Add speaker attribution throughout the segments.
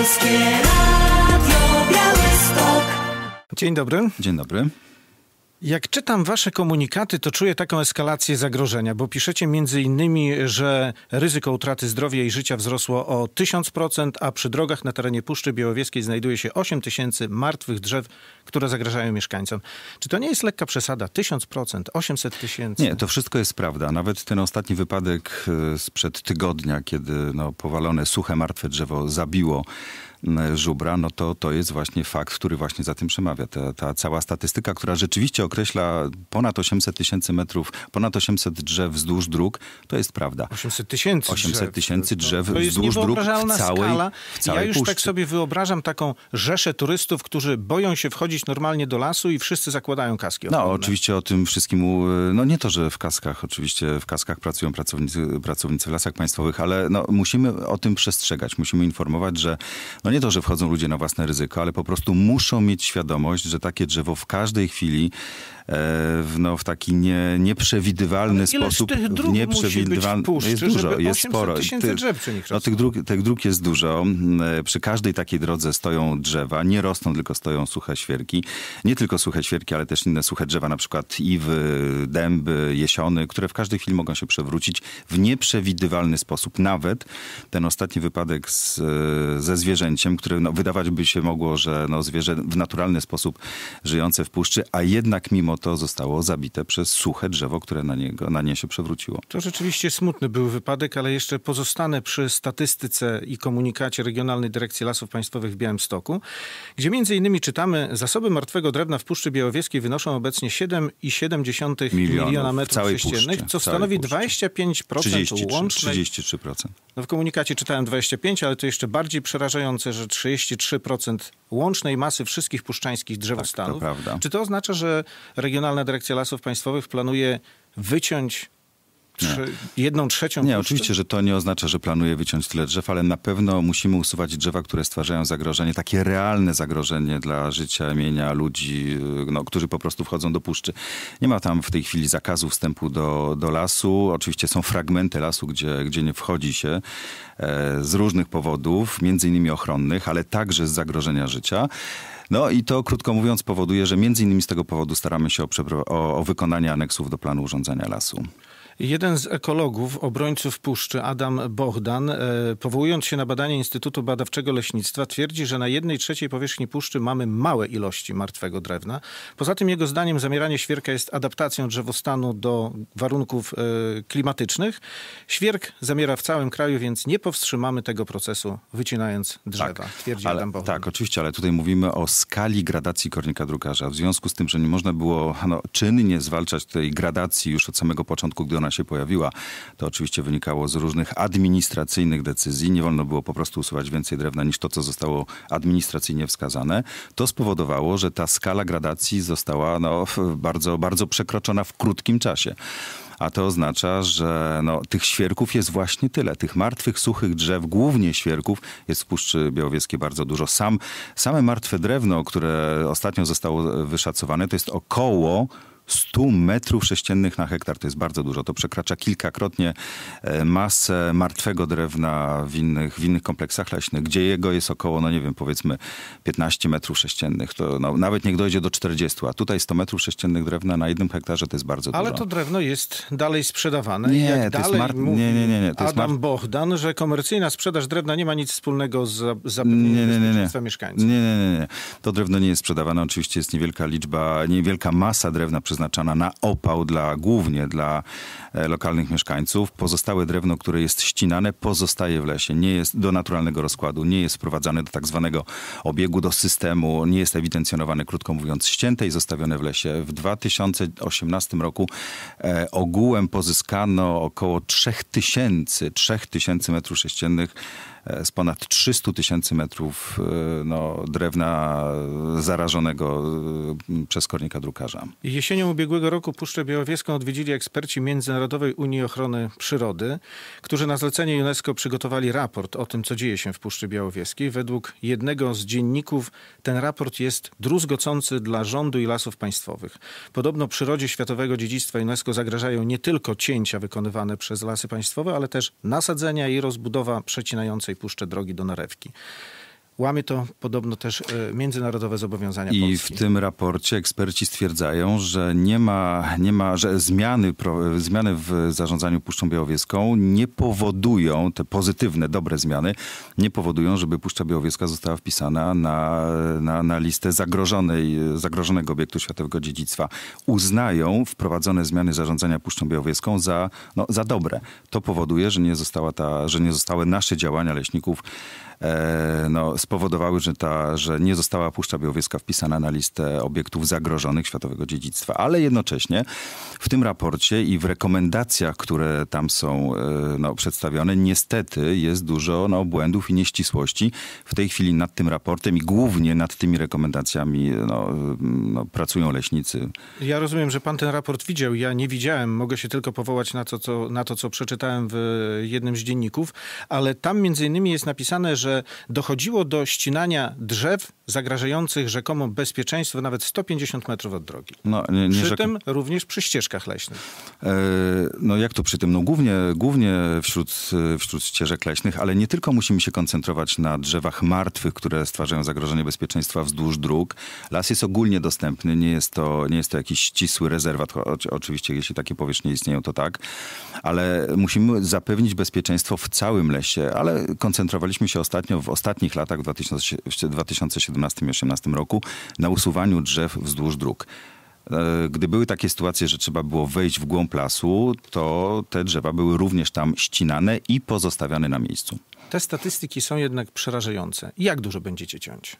Speaker 1: Polskie Radio Białystok. Dzień dobry. Dzień dobry. Jak czytam wasze komunikaty, to czuję taką eskalację zagrożenia, bo piszecie między innymi, że ryzyko utraty zdrowia i życia wzrosło o 1000%, a przy drogach na terenie Puszczy Białowieskiej znajduje się 8000 tysięcy martwych drzew, które zagrażają mieszkańcom. Czy to nie jest lekka przesada? 1000%, 800 tysięcy? Nie,
Speaker 2: to wszystko jest prawda. Nawet ten ostatni wypadek e, sprzed tygodnia, kiedy no, powalone suche, martwe drzewo zabiło E, żubra, no to to jest właśnie fakt, który właśnie za tym przemawia. Ta, ta cała statystyka, która rzeczywiście określa ponad 800 tysięcy metrów, ponad 800 drzew wzdłuż dróg,
Speaker 1: to jest prawda. 800 tysięcy 800 tysięcy drzew, drzew wzdłuż dróg w całej, w całej Ja już tak puszczy. tak sobie wyobrażam taką rzeszę turystów, którzy boją się wchodzić normalnie do lasu i wszyscy zakładają kaski. No, ochronne. No
Speaker 2: oczywiście o tym wszystkim, e, no nie to, że w kaskach, oczywiście w kaskach pracują pracownicy, pracownicy w lasach państwowych, ale no, musimy o tym przestrzegać, musimy informować, że no, no nie to, że wchodzą ludzie na własne ryzyko, ale po prostu muszą mieć świadomość, że takie drzewo w każdej chwili e, w, no, w taki nie, nieprzewidywalny sposób. Tych dróg nieprzewidywalny, puszczy, jest dużo, jest sporo. Ty, drzew no, tych, dróg, tych dróg jest dużo. Mm, e, przy każdej takiej drodze stoją drzewa. Nie rosną, tylko stoją suche świerki. Nie tylko suche świerki, ale też inne suche drzewa, na przykład iwy, dęby, jesiony, które w każdej chwili mogą się przewrócić w nieprzewidywalny sposób. Nawet ten ostatni wypadek z, e, ze zwierzęciem życiem, które no, wydawać by się mogło, że no, zwierzę w naturalny sposób żyjące w puszczy, a jednak mimo to zostało zabite przez suche drzewo, które na, niego, na nie się przewróciło.
Speaker 1: To rzeczywiście smutny był wypadek, ale jeszcze pozostanę przy statystyce i komunikacie Regionalnej Dyrekcji Lasów Państwowych w Białymstoku, gdzie między innymi czytamy, zasoby martwego drewna w Puszczy Białowieskiej wynoszą obecnie 7,7 miliona, miliona metrów sześciennych, co stanowi 25% 33,
Speaker 2: łącznej... 33%.
Speaker 1: No w komunikacie czytałem 25, ale to jeszcze bardziej przerażające, że 33% łącznej masy wszystkich puszczańskich drzewostanów. Tak, to prawda. Czy to oznacza, że Regionalna Dyrekcja Lasów Państwowych planuje wyciąć
Speaker 2: jedną trzecią. Nie, oczywiście, że to nie oznacza, że planuje wyciąć tyle drzew, ale na pewno musimy usuwać drzewa, które stwarzają zagrożenie, takie realne zagrożenie dla życia, mienia ludzi, y, no, którzy po prostu wchodzą do puszczy. Nie ma tam w tej chwili zakazu wstępu do, do lasu. Oczywiście są fragmenty lasu, gdzie, gdzie nie wchodzi się e, z różnych powodów, między innymi ochronnych, ale także z zagrożenia życia. No i to, krótko mówiąc, powoduje, że między innymi z tego powodu staramy się o, o, o wykonanie aneksów do planu urządzenia lasu.
Speaker 1: Jeden z ekologów, obrońców puszczy, Adam Bohdan, e, powołując się na badanie Instytutu Badawczego Leśnictwa, twierdzi, że na jednej trzeciej powierzchni puszczy mamy małe ilości martwego drewna. Poza tym jego zdaniem zamieranie świerka jest adaptacją drzewostanu do warunków e, klimatycznych. Świerk zamiera w całym kraju, więc nie powstrzymamy tego procesu, wycinając drzewa, tak, twierdzi ale,
Speaker 2: Adam Bohdan. Tak, oczywiście, ale tutaj mówimy o skali gradacji kornika drukarza. W związku z tym, że nie można było no, czynnie zwalczać tej gradacji już od samego początku, gdy ona się pojawiła. To oczywiście wynikało z różnych administracyjnych decyzji. Nie wolno było po prostu usuwać więcej drewna niż to, co zostało administracyjnie wskazane. To spowodowało, że ta skala gradacji została no, bardzo, bardzo przekroczona w krótkim czasie a to oznacza, że no, tych świerków jest właśnie tyle. Tych martwych, suchych drzew, głównie świerków, jest w Puszczy Białowieskiej bardzo dużo. Sam, same martwe drewno, które ostatnio zostało e, wyszacowane, to jest około 100 metrów sześciennych na hektar. To jest bardzo dużo. To przekracza kilkakrotnie e, masę martwego drewna w innych, w innych kompleksach leśnych, gdzie jego jest około, no nie wiem, powiedzmy 15 metrów sześciennych. To no, nawet niech dojdzie do 40, a tutaj 100 metrów sześciennych drewna na jednym hektarze to jest bardzo Ale dużo. Ale to
Speaker 1: drewno jest dalej sprzedawane. Nie, Jak to dalej jest nie, nie, nie, nie. To Adam Bohdan, że komercyjna sprzedaż drewna nie ma nic wspólnego z zapewnieniem bezpieczeństwa mieszkańców.
Speaker 2: Nie, nie, nie, nie. To drewno nie jest sprzedawane. Oczywiście jest niewielka liczba, niewielka masa drewna przez przeznaczana na opał dla, głównie dla e, lokalnych mieszkańców. Pozostałe drewno, które jest ścinane, pozostaje w lesie. Nie jest do naturalnego rozkładu, nie jest wprowadzane do tak zwanego obiegu, do systemu, nie jest ewidencjonowane, krótko mówiąc, ścięte i zostawione w lesie. W 2018 roku e, ogółem pozyskano około 3000, 3000 metrów sześciennych E, z ponad 300 tysięcy metrów e, no, drewna zarażonego e, przez kornika drukarza.
Speaker 1: Jesienią ubiegłego roku Puszczę Białowieską odwiedzili eksperci Międzynarodowej Unii Ochrony Przyrody, którzy na zlecenie UNESCO przygotowali raport o tym, co dzieje się w Puszczy Białowieskiej. Według jednego z dzienników ten raport jest druzgocący dla rządu i lasów państwowych. Podobno przyrodzie światowego dziedzictwa UNESCO zagrażają nie tylko cięcia wykonywane przez lasy państwowe, ale też nasadzenia i rozbudowa przecinającej puszczę drogi do Narewki. Łamie to podobno też e, międzynarodowe zobowiązania I
Speaker 2: Polski. w tym raporcie eksperci stwierdzają, że nie ma, nie ma że zmiany, zmiany w zarządzaniu Puszczą Białowieską nie powodują, te pozytywne, dobre zmiany, nie powodują, żeby Puszcza Białowieska została wpisana na, na, na listę zagrożonej, zagrożonego obiektu światowego dziedzictwa. Uznają wprowadzone zmiany zarządzania Puszczą Białowieską za, no, za dobre. To powoduje, że nie, została ta, że nie zostały nasze działania leśników E, no, spowodowały, że, ta, że nie została Puszcza Białowieska wpisana na listę obiektów zagrożonych Światowego Dziedzictwa. Ale jednocześnie w tym raporcie i w rekomendacjach, które tam są e, no, przedstawione, niestety jest dużo no, błędów i nieścisłości. W tej chwili nad tym raportem i głównie nad tymi rekomendacjami no, no, pracują leśnicy.
Speaker 1: Ja rozumiem, że pan ten raport widział. Ja nie widziałem. Mogę się tylko powołać na to, co, na to, co przeczytałem w jednym z dzienników. Ale tam między innymi jest napisane, że że dochodziło do ścinania drzew zagrażających rzekomo bezpieczeństwu nawet 150 metrów od drogi.
Speaker 2: No, nie, nie przy tym
Speaker 1: również przy ścieżkach leśnych.
Speaker 2: E, no jak to przy tym? No głównie, głównie wśród, wśród ścieżek leśnych, ale nie tylko musimy się koncentrować na drzewach martwych, które stwarzają zagrożenie bezpieczeństwa wzdłuż dróg. Las jest ogólnie dostępny, nie jest to, nie jest to jakiś ścisły rezerwat, oczywiście jeśli takie powierzchnie istnieją, to tak, ale musimy zapewnić bezpieczeństwo w całym lesie, ale koncentrowaliśmy się ostatnio ostatnio w ostatnich latach, w 2017-2018 roku, na usuwaniu drzew wzdłuż dróg. E, gdy były takie sytuacje, że trzeba było wejść w głąb lasu, to te drzewa były również tam ścinane i pozostawiane na miejscu.
Speaker 1: Te statystyki są jednak przerażające. Jak dużo będziecie ciąć?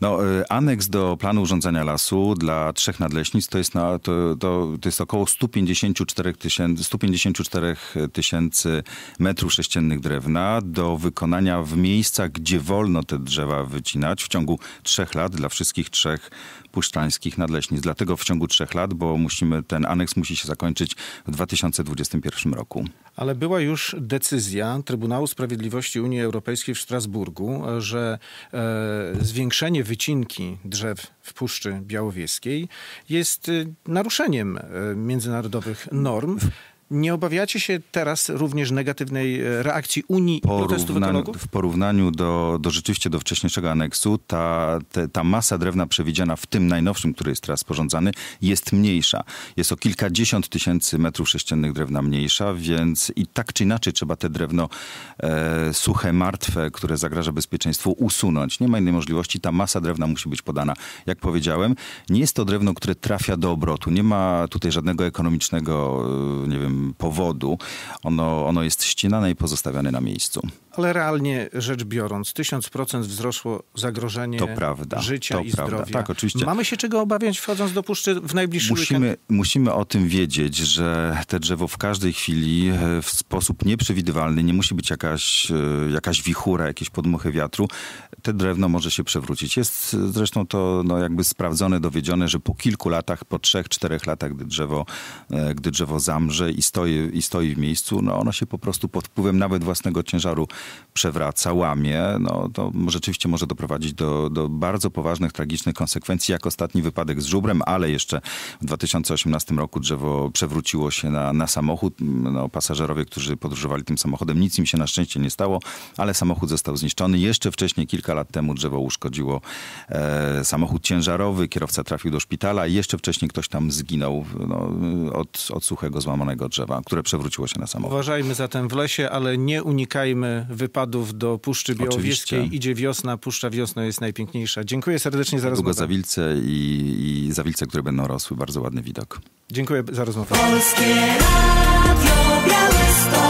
Speaker 2: No, y, aneks do planu urządzenia lasu dla trzech nadleśnic to jest, na, to, to, to jest około 154 tysięcy, 154 tysięcy metrów sześciennych drewna do wykonania w miejscach, gdzie wolno te drzewa wycinać w ciągu trzech lat dla wszystkich trzech puszczańskich nadleśnic. Dlatego w ciągu trzech lat, bo musimy, ten aneks musi się zakończyć w 2021 roku.
Speaker 1: Ale była już decyzja Trybunału Sprawiedliwości Unii Europejskiej w Strasburgu, że e, zwiększenie wycinki drzew w Puszczy Białowieskiej jest y, naruszeniem y, międzynarodowych norm. Nie obawiacie się teraz również negatywnej e, reakcji Unii Porówna... i protestów ekologów? W
Speaker 2: porównaniu do, do rzeczywiście do wcześniejszego aneksu, ta, te, ta masa drewna przewidziana w tym najnowszym, który jest teraz sporządzany, jest mniejsza. Jest o kilkadziesiąt tysięcy metrów sześciennych drewna mniejsza, więc i tak czy inaczej trzeba te drewno e, suche, martwe, które zagraża bezpieczeństwu, usunąć. Nie ma innej możliwości. Ta masa drewna musi być podana. Jak powiedziałem, nie jest to drewno, które trafia do obrotu. Nie ma tutaj żadnego ekonomicznego, e, nie wiem, powodu, ono, ono jest ścinane i pozostawiane na miejscu.
Speaker 1: Ale realnie rzecz biorąc, 1000% wzrosło zagrożenie prawda, życia i prawda. zdrowia. Tak, oczywiście. Mamy się czego obawiać wchodząc do puszczy w najbliższy musimy, weekend?
Speaker 2: Musimy o tym wiedzieć, że te drzewo w każdej chwili e, w sposób nieprzewidywalny, nie musi być jakaś, e, jakaś wichura, jakieś podmuchy wiatru, te drewno może się przewrócić. Jest e, zresztą to no, jakby sprawdzone, dowiedzione, że po kilku latach, po trzech, czterech latach, gdy drzewo, gdy drzewo zamrze i stoi, i stoi w miejscu, no ona się po prostu pod wpływem nawet własnego ciężaru przewraca, łamie, no to rzeczywiście może doprowadzić do, do bardzo poważnych, tragicznych konsekwencji, jak ostatni wypadek z żubrem, ale jeszcze w 2018 roku drzewo przewróciło się na, na samochód. No, pasażerowie, którzy podróżowali tym samochodem, nic im się na szczęście nie stało, ale samochód został zniszczony. Jeszcze wcześniej, kilka lat temu, drzewo uszkodziło e, samochód ciężarowy, kierowca trafił do szpitala, jeszcze wcześniej ktoś tam zginął no, od, od suchego, złamanego drzewa drzewa, które przewróciło się na samochód.
Speaker 1: Uważajmy zatem w lesie, ale nie unikajmy wypadów do Puszczy Białowieskiej. Oczywiście. Idzie wiosna, Puszcza Wiosna jest najpiękniejsza. Dziękuję serdecznie za rozmowę. Długo
Speaker 2: zawilce i, i zawilce, które będą rosły. Bardzo ładny widok.
Speaker 1: Dziękuję za rozmowę. Polskie Radio Białystok.